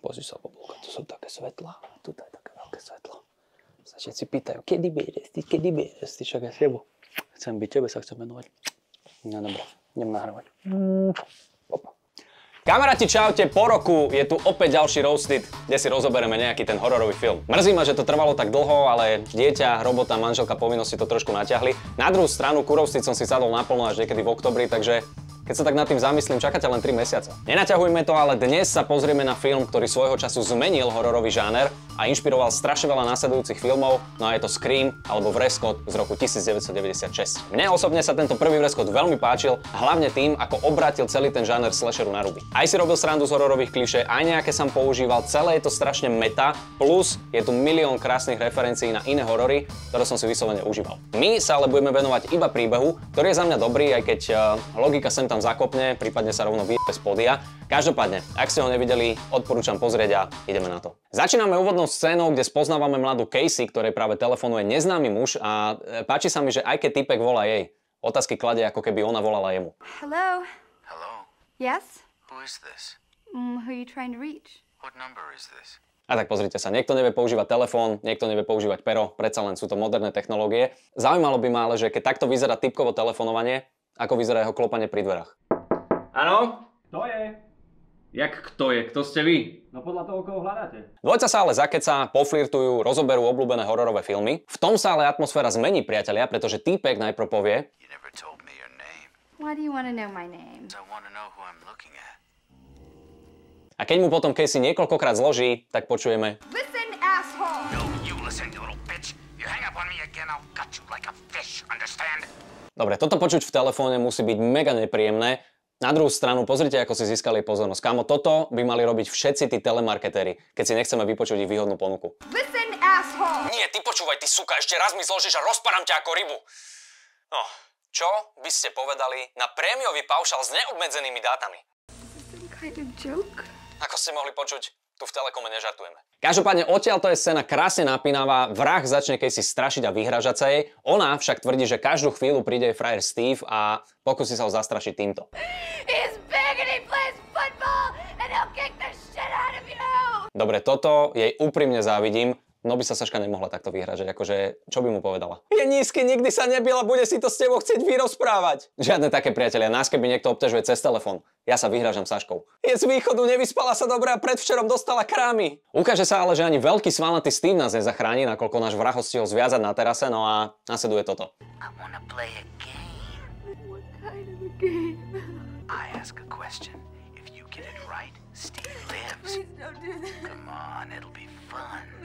Pozri sa, bobulka, to sú také svetlá. tu je také veľké svetlo. Sa všetci pýtajú, kedy budeš ty, kedy budeš ty, však ja sebo. Chcem byť tebe, sa chcem venovať. No dobre, idem nahrávať. Mm. Kamaráti, čaute, po roku je tu opäť ďalší Roasted, kde si rozoberieme nejaký ten hororový film. Mrzí ma, že to trvalo tak dlho, ale dieťa, robota, manželka, povinnosti to trošku natiahli. Na druhú stranu, ku som si sadol naplno až niekedy v oktobri, takže keď sa tak nad tým zamyslím, čakáte len 3 mesiace. Nenaťahujme to, ale dnes sa pozrieme na film, ktorý svojho času zmenil hororový žáner a inšpiroval strašne veľa následujúcich filmov, no a je to Scream alebo Vreskot z roku 1996. Mne osobne sa tento prvý Vreskot veľmi páčil, hlavne tým, ako obratil celý ten žáner slasheru na ruby. Aj si robil srandu z hororových klišé, aj nejaké som používal, celé je to strašne meta, plus je tu milión krásnych referencií na iné horory, ktoré som si vyslovene užíval. My sa ale budeme venovať iba príbehu, ktorý je za mňa dobrý, aj keď eh, logika sem tam tam zakopne, prípadne sa rovno vyjde z podia. Každopádne, ak ste ho nevideli, odporúčam pozrieť a ideme na to. Začíname úvodnou scénou, kde spoznávame mladú Casey, ktorej práve telefonuje neznámy muž a e, páči sa mi, že aj keď typek volá jej, otázky kladie ako keby ona volala jemu. Hello. Hello. Yes? Who is this? Mm, who are you trying to reach? What number is this? A tak pozrite sa, niekto nevie používať telefón, niekto nevie používať pero, predsa len sú to moderné technológie. Zaujímalo by ma ale, že keď takto vyzerá typkovo telefonovanie, ako vyzerá jeho klopanie pri dverách? Áno? To je. Jak kto je? Kto ste vy? No podľa toho, koho hľadáte. Dvojca sa ale zakeca, poflirtujú, rozoberú obľúbené hororové filmy. V tom sa ale atmosféra zmení, priatelia, pretože týpek najprv povie... A keď mu potom Casey niekoľkokrát zloží, tak počujeme... Listen, asshole! No, you listen, little bitch. You hang up on me again, I'll gut you like a fish, understand? Dobre, toto počuť v telefóne musí byť mega nepríjemné. Na druhú stranu, pozrite, ako si získali pozornosť. Kámo, toto by mali robiť všetci tí telemarketéry, keď si nechceme vypočuť ich výhodnú ponuku. Listen, asshole! Nie, ty počúvaj, ty suka, ešte raz mi zložíš a rozparám ťa ako rybu. No, čo by ste povedali na prémiový paušal s neobmedzenými dátami? Kind of Ako ste mohli počuť, tu v Telekome nežartujeme. Každopádne odtiaľ to je scéna krásne napínavá, vrah začne keď si strašiť a vyhražať sa jej, ona však tvrdí, že každú chvíľu príde jej frajer Steve a pokusí sa ho zastrašiť týmto. Dobre, toto jej úprimne závidím, No by sa Saška nemohla takto vyhražať, akože čo by mu povedala? Je nízky, nikdy sa nebyla, bude si to s tebou chcieť vyrozprávať. Žiadne také priatelia, nás keby niekto obťažuje cez telefón. Ja sa vyhražam Saškou. Je z východu, nevyspala sa dobre a predvčerom dostala krámy. Ukáže sa ale, že ani veľký svalnatý Steve nás nezachráni, nakoľko náš vrah ho stihol zviazať na terase, no a nasleduje toto. I wanna play a game. What kind of a game? I ask a question. If you get it right, Steve lives. Please don't do that. Come on, it'll be fun.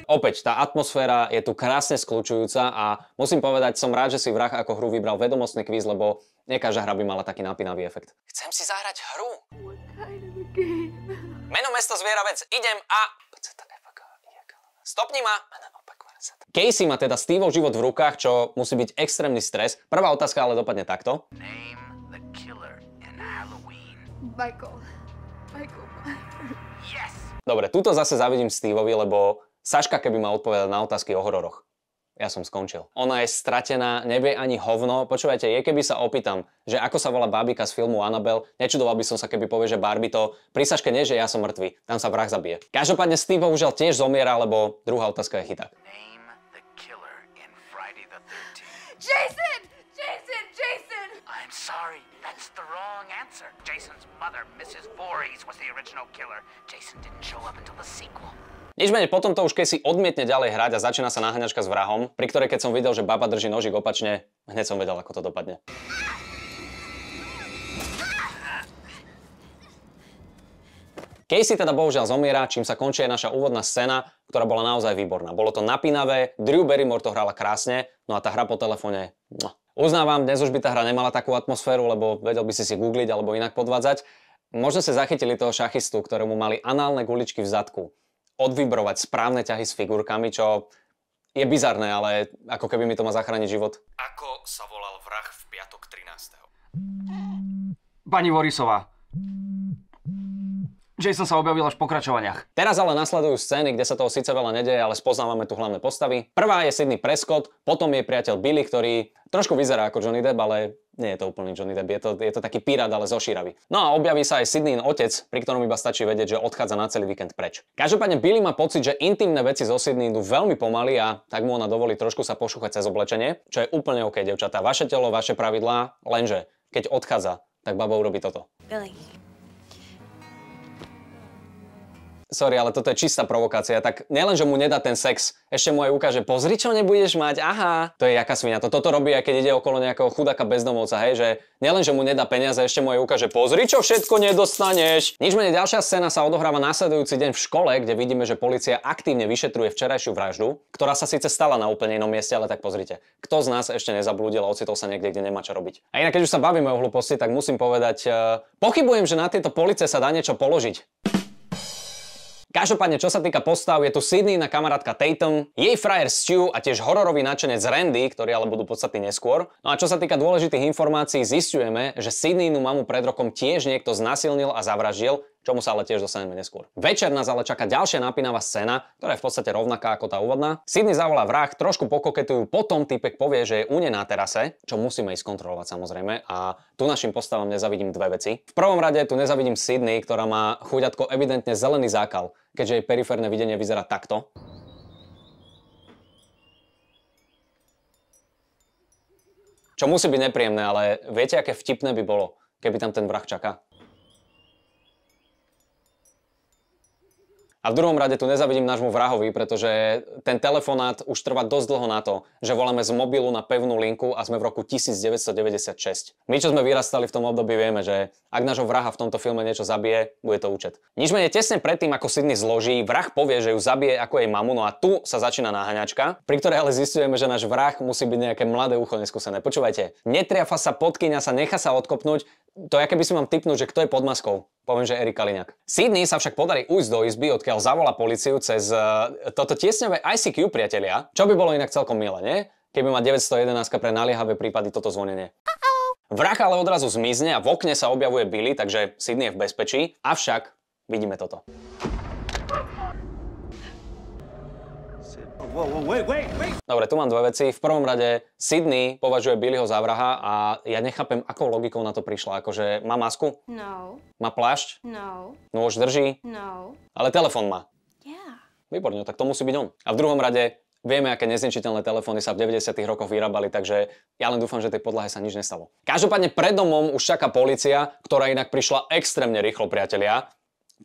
Opäť, tá atmosféra je tu krásne skľúčujúca a musím povedať, som rád, že si vrah ako hru vybral vedomostný kvíz, lebo nie každá hra by mala taký napínavý efekt. Chcem si zahrať hru. Meno, mesto, zvieravec, idem a... E stopni ma! Casey má teda Steveov život v rukách, čo musí byť extrémny stres. Prvá otázka ale dopadne takto. Michael. Dobre, túto zase zavidím Steveovi, lebo Saška keby mal odpovedať na otázky o hororoch. Ja som skončil. Ona je stratená, nevie ani hovno. Počúvajte, je keby sa opýtam, že ako sa volá bábika z filmu Annabel, nečudoval by som sa, keby povie, že Barbie to. Pri Saške nie, že ja som mŕtvy. Tam sa vrah zabije. Každopádne Steve bohužiaľ tiež zomiera, lebo druhá otázka je chyták. Jason! sorry, that's the wrong answer. Jason's mother, Mrs. Voorhees, was the original killer. Jason didn't show up until the sequel. Nič menej, potom to už keď si odmietne ďalej hrať a začína sa naháňačka s vrahom, pri ktorej keď som videl, že baba drží nožík opačne, hneď som vedel, ako to dopadne. Casey teda bohužiaľ zomiera, čím sa končí aj naša úvodná scéna, ktorá bola naozaj výborná. Bolo to napínavé, Drew Barrymore to hrala krásne, no a tá hra po telefóne, no, Uznávam, dnes už by tá hra nemala takú atmosféru, lebo vedel by si si googliť alebo inak podvádzať. Možno ste zachytili toho šachistu, ktorému mali análne guličky v zadku. Odvibrovať správne ťahy s figurkami, čo je bizarné, ale ako keby mi to má zachrániť život. Ako sa volal vrah v piatok 13. Pani Vorisová, Jason sa objavil až v pokračovaniach. Teraz ale nasledujú scény, kde sa toho síce veľa nedeje, ale spoznávame tu hlavné postavy. Prvá je Sidney Prescott, potom je priateľ Billy, ktorý trošku vyzerá ako Johnny Depp, ale nie je to úplný Johnny Depp, je to, je to taký pirát, ale zo šíravy. No a objaví sa aj Sidneyin otec, pri ktorom iba stačí vedieť, že odchádza na celý víkend preč. Každopádne Billy má pocit, že intimné veci zo Sydney idú veľmi pomaly a tak mu ona dovolí trošku sa pošúchať cez oblečenie, čo je úplne OK, devčatá. Vaše telo, vaše pravidlá, lenže keď odchádza, tak baba urobí toto. Billy, sorry, ale toto je čistá provokácia, tak nielen, že mu nedá ten sex, ešte mu aj ukáže, pozri, čo nebudeš mať, aha, to je jaká svina, to, toto robí, aj keď ide okolo nejakého chudáka bezdomovca, hej, že nielen, že mu nedá peniaze, ešte mu aj ukáže, pozri, čo všetko nedostaneš. Nič menej, ďalšia scéna sa odohráva následujúci deň v škole, kde vidíme, že policia aktívne vyšetruje včerajšiu vraždu, ktorá sa síce stala na úplne inom mieste, ale tak pozrite, kto z nás ešte nezablúdil a ocitol sa niekde, kde nemá čo robiť. A inak, keď už sa bavíme o hlúposti, tak musím povedať, uh, pochybujem, že na tieto police sa dá niečo položiť. Každopádne, čo sa týka postav, je tu Sydney na kamarátka Tatum, jej frajer Stu a tiež hororový načenec Randy, ktorí ale budú podstatný neskôr. No a čo sa týka dôležitých informácií, zistujeme, že Sydneynu mamu pred rokom tiež niekto znasilnil a zavraždil čomu sa ale tiež dostaneme neskôr. Večer nás ale čaká ďalšia napínavá scéna, ktorá je v podstate rovnaká ako tá úvodná. Sydney zavolá vrah, trošku pokoketujú, potom typek povie, že je u nej na terase, čo musíme ísť kontrolovať samozrejme a tu našim postavám nezavidím dve veci. V prvom rade tu nezavidím Sydney, ktorá má chuďatko evidentne zelený zákal, keďže jej periférne videnie vyzerá takto. Čo musí byť nepríjemné, ale viete, aké vtipné by bolo, keby tam ten vrah čaká? A v druhom rade tu nezavidím nášmu vrahovi, pretože ten telefonát už trvá dosť dlho na to, že voláme z mobilu na pevnú linku a sme v roku 1996. My, čo sme vyrastali v tom období, vieme, že ak nášho vraha v tomto filme niečo zabije, bude to účet. Nič menej tesne predtým, ako Sydney zloží, vrah povie, že ju zabije ako jej mamu, no a tu sa začína naháňačka, pri ktorej ale zistujeme, že náš vrah musí byť nejaké mladé ucho neskúsené. Počúvajte, netriafa sa, podkyňa sa, nechá sa odkopnúť, to ja keby si mám typnúť, že kto je pod maskou. Poviem, že Erik Kaliňák. Sydney sa však podarí ujsť do izby, odkiaľ zavola policiu cez uh, toto tiesňové ICQ, priatelia, čo by bolo inak celkom milé, nie? Keby ma 911 pre naliehavé prípady toto zvonenie. Vrach ale odrazu zmizne a v okne sa objavuje Billy, takže Sydney je v bezpečí. Avšak vidíme toto. Dobre, tu mám dve veci. V prvom rade Sydney považuje Billyho za vraha a ja nechápem, akou logikou na to prišla. Akože má masku? No. Má plášť? No. Nôž no drží? No. Ale telefon má? Yeah. Výborne, no tak to musí byť on. A v druhom rade Vieme, aké nezničiteľné telefóny sa v 90. rokoch vyrábali, takže ja len dúfam, že tej podlahe sa nič nestalo. Každopádne pred domom už čaká policia, ktorá inak prišla extrémne rýchlo, priatelia.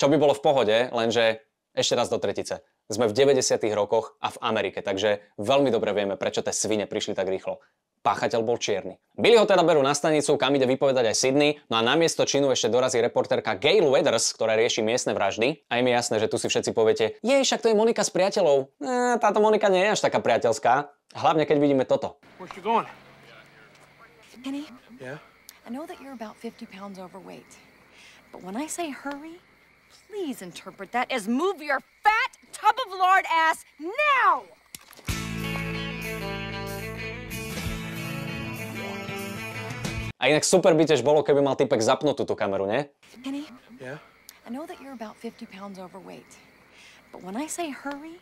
Čo by bolo v pohode, lenže ešte raz do tretice sme v 90. rokoch a v Amerike, takže veľmi dobre vieme, prečo tie svine prišli tak rýchlo. Páchateľ bol čierny. Billy ho teda berú na stanicu, kam ide vypovedať aj Sydney, no a na miesto činu ešte dorazí reportérka Gail Weathers, ktorá rieši miestne vraždy. A im je jasné, že tu si všetci poviete, jej, však to je Monika s priateľov. E, táto Monika nie je až taká priateľská, hlavne keď vidíme toto. but when I say hurry, Please interpret that as move your fat tub of lard ass now! A inak super by tiež bolo, keby mal typek zapnutú tú kameru, nie? Penny? Yeah? I know that you're about 50 pounds overweight, but when I say hurry,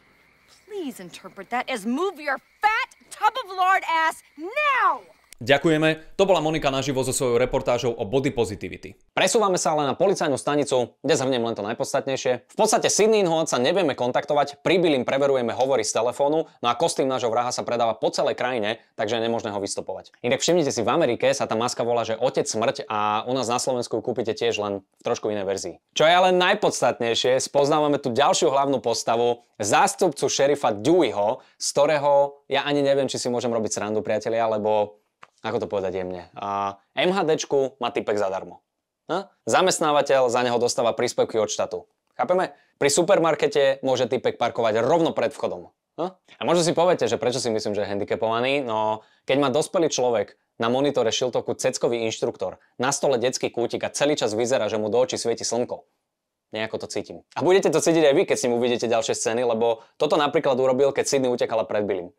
please interpret that as move your fat tub of lard ass now! Ďakujeme, to bola Monika naživo so svojou reportážou o body positivity. Presúvame sa ale na policajnú stanicu, kde zhrnem len to najpodstatnejšie. V podstate Sydneyho sa nevieme kontaktovať, príbilím preverujeme hovory z telefónu, no a kostým nášho vraha sa predáva po celej krajine, takže je nemožné ho vystupovať. Inak všimnite si, v Amerike sa tá maska volá, že otec smrť a u nás na Slovensku ju kúpite tiež len v trošku inej verzii. Čo je ale najpodstatnejšie, spoznávame tu ďalšiu hlavnú postavu, zástupcu šerifa Deweyho, z ktorého ja ani neviem, či si môžem robiť srandu, priatelia, lebo ako to povedať jemne, a MHDčku má typek zadarmo. A? Hm? Zamestnávateľ za neho dostáva príspevky od štátu. Chápeme? Pri supermarkete môže typek parkovať rovno pred vchodom. A? Hm? a možno si poviete, že prečo si myslím, že je handicapovaný, no keď má dospelý človek na monitore šiltoku ceckový inštruktor, na stole detský kútik a celý čas vyzerá, že mu do očí svieti slnko, nejako to cítim. A budete to cítiť aj vy, keď s ním uvidíte ďalšie scény, lebo toto napríklad urobil, keď Sydney utekala pred Billim.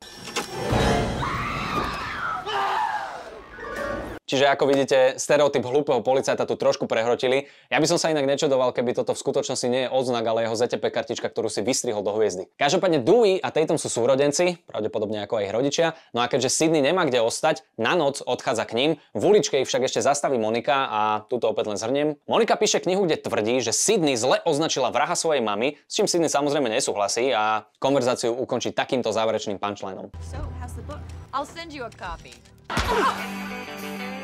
Čiže ako vidíte, stereotyp hlúpeho policajta tu trošku prehrotili. Ja by som sa inak nečudoval, keby toto v skutočnosti nie je odznak, ale jeho ZTP kartička, ktorú si vystrihol do hviezdy. Každopádne Dewey a Tatum sú súrodenci, pravdepodobne ako aj ich rodičia, no a keďže Sydney nemá kde ostať, na noc odchádza k ním, v uličke ich však ešte zastaví Monika a túto opäť len zhrniem. Monika píše knihu, kde tvrdí, že Sydney zle označila vraha svojej mamy, s čím Sydney samozrejme nesúhlasí a konverzáciu ukončí takýmto záverečným punchlinom. So, how's the book? I'll send you a copy.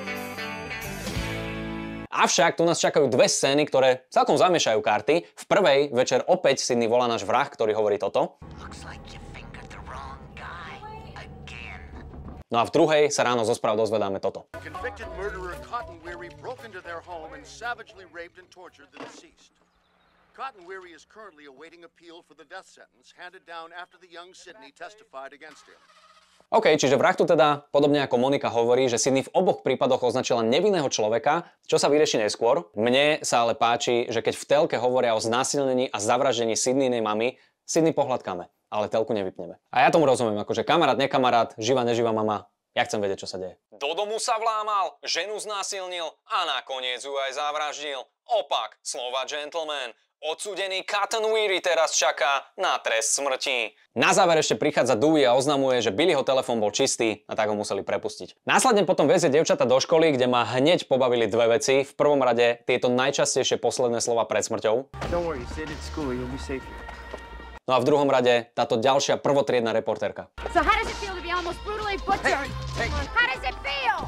Avšak tu nás čakajú dve scény, ktoré celkom zamiešajú karty. V prvej večer opäť Sydney volá náš vrah, ktorý hovorí toto. No a v druhej sa ráno zo správ dozvedáme toto. Cotton Weary is currently awaiting appeal for the death sentence handed down after the young Sydney testified against him. OK, čiže vrah tu teda, podobne ako Monika hovorí, že Sydney v oboch prípadoch označila nevinného človeka, čo sa vyrieši neskôr. Mne sa ale páči, že keď v telke hovoria o znásilnení a zavraždení Sydneynej mamy, Sydney pohľadkáme, ale telku nevypneme. A ja tomu rozumiem, akože kamarát, nekamarát, živá, neživá mama, ja chcem vedieť, čo sa deje. Do domu sa vlámal, ženu znásilnil a nakoniec ju aj zavraždil. Opak slova gentleman. Odsúdený Cotton Weary teraz čaká na trest smrti. Na záver ešte prichádza Dewey a oznamuje, že Billyho telefón bol čistý a tak ho museli prepustiť. Následne potom vezie devčata do školy, kde ma hneď pobavili dve veci. V prvom rade tieto najčastejšie posledné slova pred smrťou. Don't worry, stay at school, you'll be safe here. No a v druhom rade táto ďalšia prvotriedna reportérka. So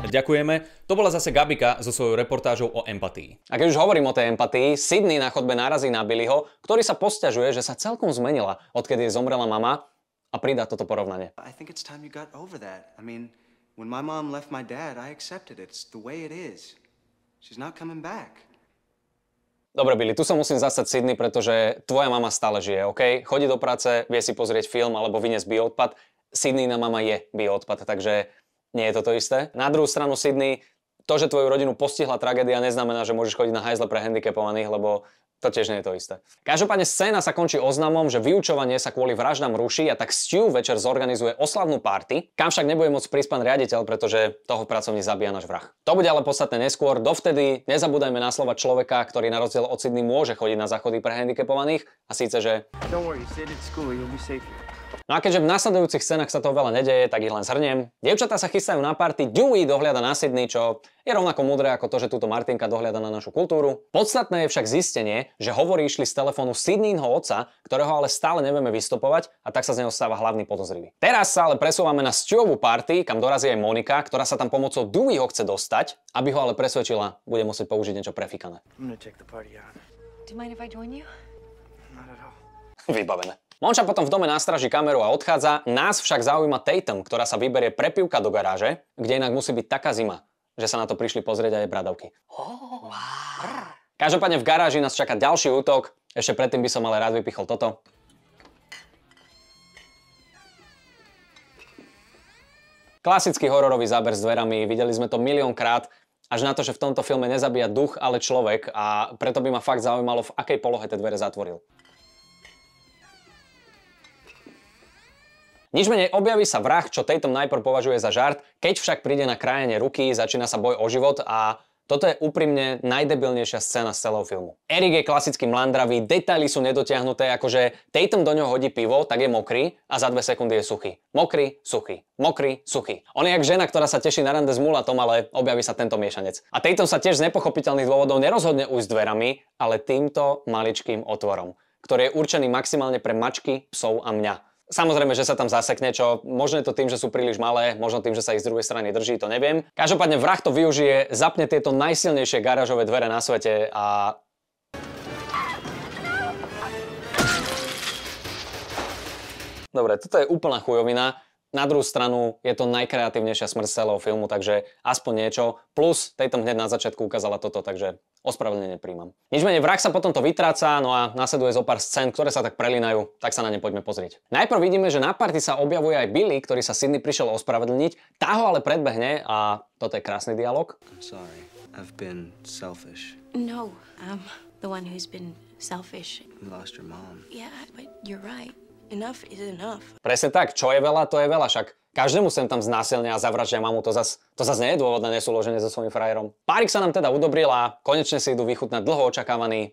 Ďakujeme. To bola zase Gabika so svojou reportážou o empatii. A keď už hovorím o tej empatii, Sydney na chodbe narazí na Billyho, ktorý sa posťažuje, že sa celkom zmenila, odkedy je zomrela mama a pridá toto porovnanie. I think it's time you got over that. I mean, when my mom left my dad, I accepted it. It's the way it is. She's not coming back. Dobre, Billy, tu sa musím zastať Sydney, pretože tvoja mama stále žije, OK? Chodí do práce, vie si pozrieť film alebo vyniesť bioodpad. na mama je bioodpad, takže nie je to to isté. Na druhú stranu Sydney to, že tvoju rodinu postihla tragédia, neznamená, že môžeš chodiť na hajzle pre handicapovaných, lebo to tiež nie je to isté. Každopádne scéna sa končí oznamom, že vyučovanie sa kvôli vraždám ruší a tak Stu večer zorganizuje oslavnú party, kam však nebude môcť prísť pán riaditeľ, pretože toho pracovne zabíja náš vrah. To bude ale podstatné neskôr, dovtedy nezabúdajme na slova človeka, ktorý na rozdiel od Sydney môže chodiť na záchody pre handicapovaných a síce, že... Don't worry, stay at school, you'll be safe here. No a keďže v nasledujúcich scénach sa to veľa nedeje, tak ich len zhrniem. Dievčatá sa chystajú na party, Dewey dohliada na Sydney, čo je rovnako múdre ako to, že túto Martinka dohliada na našu kultúru. Podstatné je však zistenie, že hovorí išli z telefónu Sydneyho oca, ktorého ale stále nevieme vystupovať a tak sa z neho stáva hlavný podozrivý. Teraz sa ale presúvame na Stewovú party, kam dorazí aj Monika, ktorá sa tam pomocou Deweyho chce dostať, aby ho ale presvedčila, bude musieť použiť niečo prefikané. Vybavené. Monša potom v dome nastraží kameru a odchádza, nás však zaujíma Tatum, ktorá sa vyberie prepivka do garáže, kde inak musí byť taká zima, že sa na to prišli pozrieť aj bradavky. Každopádne v garáži nás čaká ďalší útok, ešte predtým by som ale rád vypichol toto. Klasický hororový záber s dverami, videli sme to miliónkrát, až na to, že v tomto filme nezabíja duch, ale človek a preto by ma fakt zaujímalo, v akej polohe tie dvere zatvoril. Nič menej objaví sa vrah, čo Tatum najprv považuje za žart, keď však príde na krajenie ruky, začína sa boj o život a toto je úprimne najdebilnejšia scéna z celého filmu. Erik je klasicky mlandravý, detaily sú nedotiahnuté, akože Tatum do ňoho hodí pivo, tak je mokrý a za dve sekundy je suchý. Mokrý, suchý. Mokrý, suchý. On je jak žena, ktorá sa teší na rande s mulatom, ale objaví sa tento miešanec. A Tatum sa tiež z nepochopiteľných dôvodov nerozhodne s dverami, ale týmto maličkým otvorom, ktorý je určený maximálne pre mačky, psov a mňa. Samozrejme, že sa tam zasekne, čo možno je to tým, že sú príliš malé, možno tým, že sa ich z druhej strany drží, to neviem. Každopádne vrah to využije, zapne tieto najsilnejšie garážové dvere na svete a Dobre, toto je úplná chujovina. Na druhú stranu je to najkreatívnejšia smrť celého filmu, takže aspoň niečo. Plus tejto hneď na začiatku ukázala toto, takže ospravedlnenie príjmam. Nič menej, vrah sa potom to vytráca, no a nasleduje zo pár scén, ktoré sa tak prelinajú, tak sa na ne poďme pozrieť. Najprv vidíme, že na party sa objavuje aj Billy, ktorý sa Sydney prišiel ospravedlniť, tá ho ale predbehne a toto je krásny dialog. I'm sorry, I've been selfish. No, I'm the one who's been selfish. You lost your mom. Yeah, but you're right. Enough is enough. Presne tak, čo je veľa, to je veľa, však každému sem tam znásilne a zavražia mamu, to zas, to zas nie je dôvod na nesúloženie so svojím frajerom. Párik sa nám teda udobril a konečne si idú vychutnať dlho očakávaný...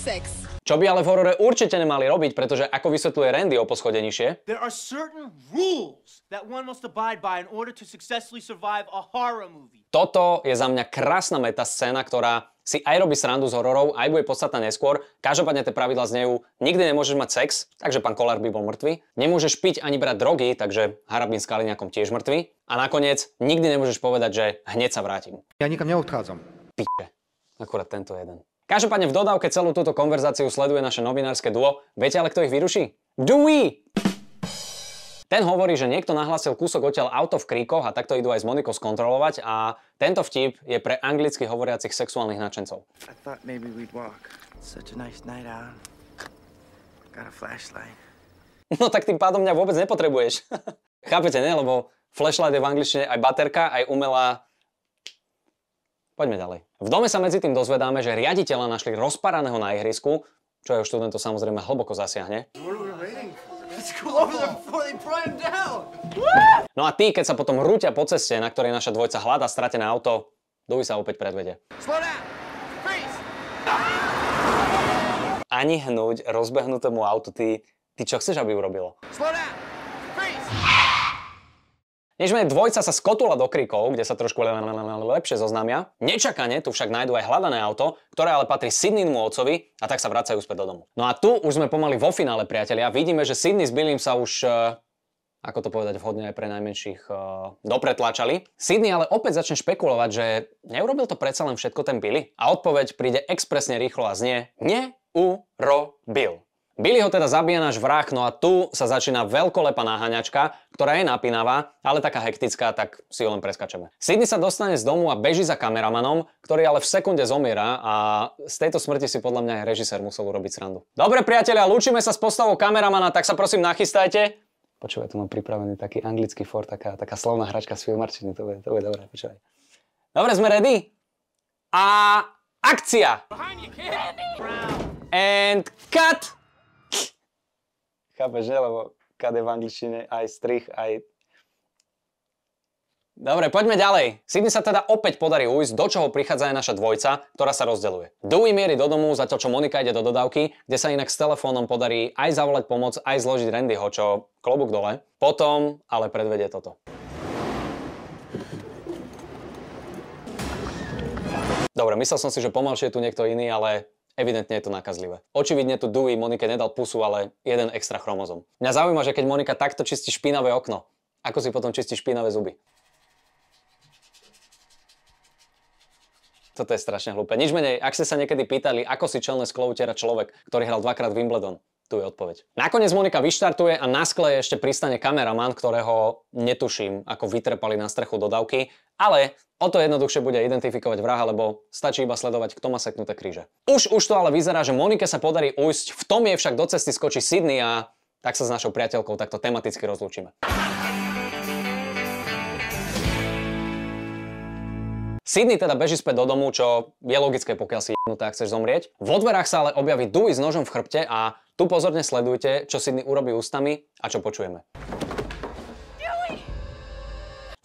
sex. Čo by ale v horore určite nemali robiť, pretože ako vysvetľuje Randy o poschode nižšie... There are certain rules that one must abide by in order to successfully survive a horror movie. Toto je za mňa krásna metascéna, ktorá si aj robí srandu z hororov, aj bude podstatná neskôr. Každopádne tie pravidla znejú, nikdy nemôžeš mať sex, takže pán Kolár by bol mŕtvy. Nemôžeš piť ani brať drogy, takže Harabín s Kaliňakom tiež mŕtvy. A nakoniec nikdy nemôžeš povedať, že hneď sa vrátim. Ja nikam neodchádzam. Píče. Akurát tento jeden. Každopádne v dodávke celú túto konverzáciu sleduje naše novinárske duo. Viete ale, kto ich vyruší? we? Ten hovorí, že niekto nahlasil kúsok odtiaľ auto v kríkoch a takto idú aj s Monikou skontrolovať a tento vtip je pre anglicky hovoriacich sexuálnych nadšencov. no tak tým pádom mňa vôbec nepotrebuješ. Chápete, ne? Lebo flashlight je v angličtine aj baterka, aj umelá Poďme ďalej. V dome sa medzi tým dozvedáme, že riaditeľa našli rozparaného na ihrisku, čo jeho študentov samozrejme hlboko zasiahne. What No a ty, keď sa potom rúťa po ceste, na ktorej naša dvojca hľada stratené auto, Dovi sa opäť predvede. Ani hnúť rozbehnutému autu ty, ty čo chceš, aby urobilo? Slow down! Nežmenej dvojca sa skotula do krikov, kde sa trošku lepšie zoznámia. Nečakane tu však nájdú aj hľadané auto, ktoré ale patrí Sydneymu otcovi a tak sa vracajú späť do domu. No a tu už sme pomali vo finále, priatelia. Vidíme, že Sydney s Billym sa už eh, ako to povedať vhodne aj pre najmenších, uh, eh, dopretlačali. Sydney ale opäť začne špekulovať, že neurobil to predsa len všetko ten Billy? A odpoveď príde expresne rýchlo a znie neurobil. Billy ho teda zabíja náš vrah, no a tu sa začína veľkolepá náhaňačka ktorá je napínavá, ale taká hektická, tak si ju len preskačeme. Sydney sa dostane z domu a beží za kameramanom, ktorý ale v sekunde zomiera a z tejto smrti si podľa mňa aj režisér musel urobiť srandu. Dobre priatelia, lúčime sa s postavou kameramana, tak sa prosím nachystajte. Počúvaj, tu mám pripravený taký anglický for, taká, taká slovná hračka z filmarčiny, to bude, to bude dobré, počúvaj. Dobre, sme ready? A akcia! And cut! Chápeš, že? Lebo kade v angličtine, aj strich, aj... Dobre, poďme ďalej. Sydney sa teda opäť podarí ujsť, do čoho prichádza aj naša dvojca, ktorá sa rozdeluje. Dewey mierí do domu, zatiaľ čo Monika ide do dodávky, kde sa inak s telefónom podarí aj zavolať pomoc, aj zložiť Randyho, čo klobúk dole. Potom ale predvedie toto. Dobre, myslel som si, že pomalšie je tu niekto iný, ale Evidentne je to nakazlivé. Očividne tu Dewey Monike nedal pusu, ale jeden extra chromozom. Mňa zaujíma, že keď Monika takto čistí špinavé okno, ako si potom čistí špinavé zuby? Toto je strašne hlúpe. Nič menej, ak ste sa niekedy pýtali, ako si čelné sklo utiera človek, ktorý hral dvakrát Wimbledon, tu je odpoveď. Nakoniec Monika vyštartuje a na skle ešte pristane kameraman, ktorého netuším, ako vytrepali na strechu dodávky, ale o to jednoduchšie bude identifikovať vraha, lebo stačí iba sledovať, kto má seknuté kríže. Už, už to ale vyzerá, že Monike sa podarí ujsť, v tom je však do cesty skočí Sydney a tak sa s našou priateľkou takto tematicky rozlúčime. Sydney teda beží späť do domu, čo je logické, pokiaľ si jednuté a chceš zomrieť. Vo dverách sa ale objaví Dewey s nožom v chrbte a tu pozorne sledujte, čo Sydney urobí ústami a čo počujeme.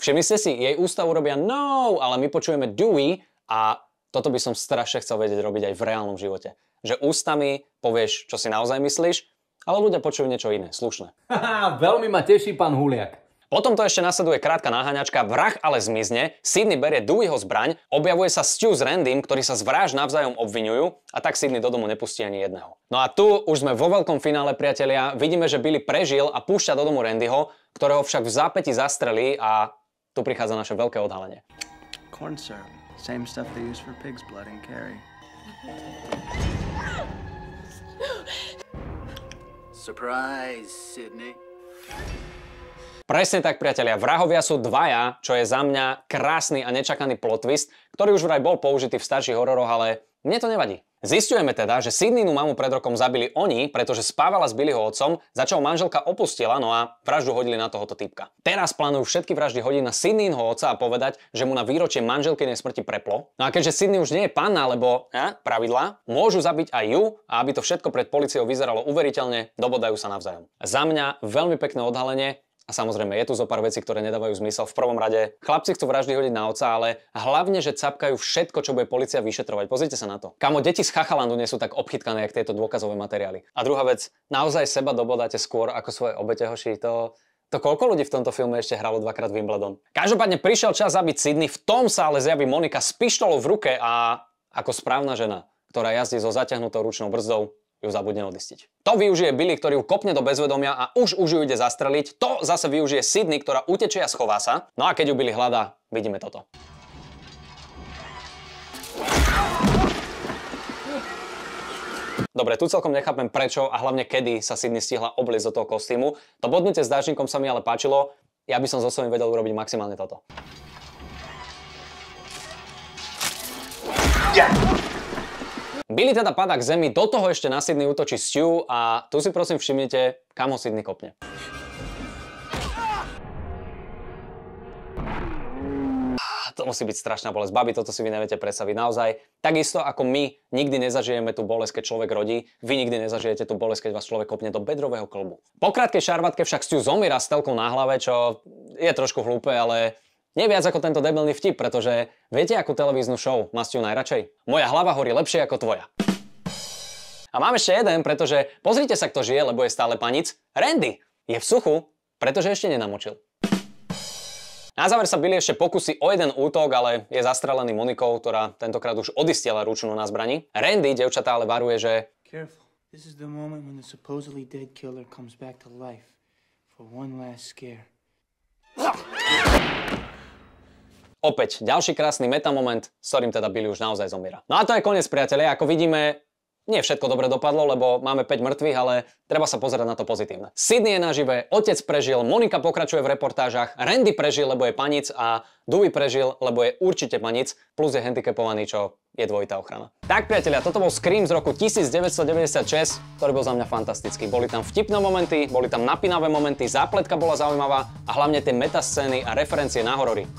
Všimli ste si, jej ústa urobia no, ale my počujeme Dewey a toto by som strašne chcel vedieť robiť aj v reálnom živote. Že ústami povieš, čo si naozaj myslíš, ale ľudia počujú niečo iné, slušné. veľmi ma teší pán Huliak. Potom to ešte nasleduje krátka naháňačka, vrah ale zmizne, Sydney berie Deweyho zbraň, objavuje sa Stu s Randym, ktorí sa z vraž navzájom obvinujú a tak Sydney do domu nepustí ani jedného. No a tu už sme vo veľkom finále, priatelia, vidíme, že Billy prežil a púšťa do domu Randyho, ktorého však v zápäti zastrelí a tu prichádza naše veľké odhalenie. Corn syrup, same stuff they use for pig's blood Surprise, Sydney. Presne tak, priatelia, vrahovia sú dvaja, čo je za mňa krásny a nečakaný plot twist, ktorý už vraj bol použitý v starších hororoch, ale mne to nevadí. Zistujeme teda, že Sydneynu mamu pred rokom zabili oni, pretože spávala s Billyho otcom, za čo manželka opustila, no a vraždu hodili na tohoto typka. Teraz plánujú všetky vraždy hodiť na Sydneyho otca a povedať, že mu na výročie manželky nesmrti preplo. No a keďže Sydney už nie je panna, lebo pravidla môžu zabiť aj ju a aby to všetko pred policiou vyzeralo uveriteľne, dobodajú sa navzájom. Za mňa veľmi pekné odhalenie, a samozrejme, je tu zo pár vecí, ktoré nedávajú zmysel. V prvom rade, chlapci chcú vraždy hodiť na oca, ale hlavne, že capkajú všetko, čo bude policia vyšetrovať. Pozrite sa na to. Kamo, deti z Chachalandu nie sú tak obchytkané, jak tieto dôkazové materiály. A druhá vec, naozaj seba dobodáte skôr ako svoje obete hoší. To, to koľko ľudí v tomto filme ešte hralo dvakrát Wimbledon? Každopádne prišiel čas zabiť Sydney, v tom sa ale zjaví Monika s pištolou v ruke a ako správna žena, ktorá jazdí so zaťahnutou ručnou brzdou, ju zabudne odistiť. To využije Billy, ktorý ju kopne do bezvedomia a už už ju ide zastreliť. To zase využije Sydney, ktorá uteče a schová sa. No a keď ju Billy hľadá, vidíme toto. Dobre, tu celkom nechápem prečo a hlavne kedy sa Sydney stihla obliecť do toho kostýmu. To bodnutie s dážnikom sa mi ale páčilo. Ja by som so svojím vedel urobiť maximálne toto. Yeah. Billy teda padá k zemi, do toho ešte na Sydney útočí Stu a tu si prosím všimnite, kam ho Sydney kopne. Ah, to musí byť strašná bolesť. Babi, toto si vy neviete predstaviť naozaj. Takisto ako my nikdy nezažijeme tú bolesť, keď človek rodí, vy nikdy nezažijete tú bolesť, keď vás človek kopne do bedrového klbu. Po krátkej šarvatke však Stu zomiera s telkou na hlave, čo je trošku hlúpe, ale nie viac ako tento debelný vtip, pretože viete, akú televíznu show má Stu najradšej? Moja hlava horí lepšie ako tvoja. A mám ešte jeden, pretože pozrite sa, kto žije, lebo je stále panic. Randy je v suchu, pretože ešte nenamočil. Na záver sa byli ešte pokusy o jeden útok, ale je zastrelený Monikou, ktorá tentokrát už odistiela ručnú na zbrani. Randy, devčatá, ale varuje, že... for one last scare. Opäť ďalší krásny metamoment, s ktorým teda Billy už naozaj zomiera. No a to je koniec, priatelia. Ako vidíme, nie všetko dobre dopadlo, lebo máme 5 mŕtvych, ale treba sa pozerať na to pozitívne. Sydney je nažive, otec prežil, Monika pokračuje v reportážach, Randy prežil, lebo je panic a Dewey prežil, lebo je určite panic, plus je handicapovaný, čo je dvojitá ochrana. Tak priatelia, toto bol Scream z roku 1996, ktorý bol za mňa fantastický. Boli tam vtipné momenty, boli tam napínavé momenty, zápletka bola zaujímavá a hlavne tie metascény a referencie na horory.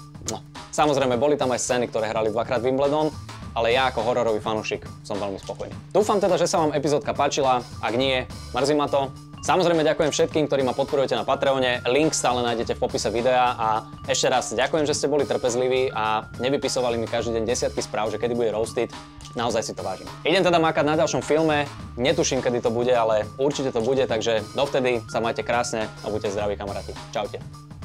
Samozrejme, boli tam aj scény, ktoré hrali dvakrát Wimbledon, ale ja ako hororový fanúšik som veľmi spokojný. Dúfam teda, že sa vám epizódka páčila, ak nie, mrzí ma to. Samozrejme ďakujem všetkým, ktorí ma podporujete na Patreone, link stále nájdete v popise videa a ešte raz ďakujem, že ste boli trpezliví a nevypisovali mi každý deň desiatky správ, že kedy bude roasted. Naozaj si to vážim. Idem teda mákať na ďalšom filme, netuším kedy to bude, ale určite to bude, takže dovtedy sa majte krásne a buďte zdraví kamaráti. Čaute.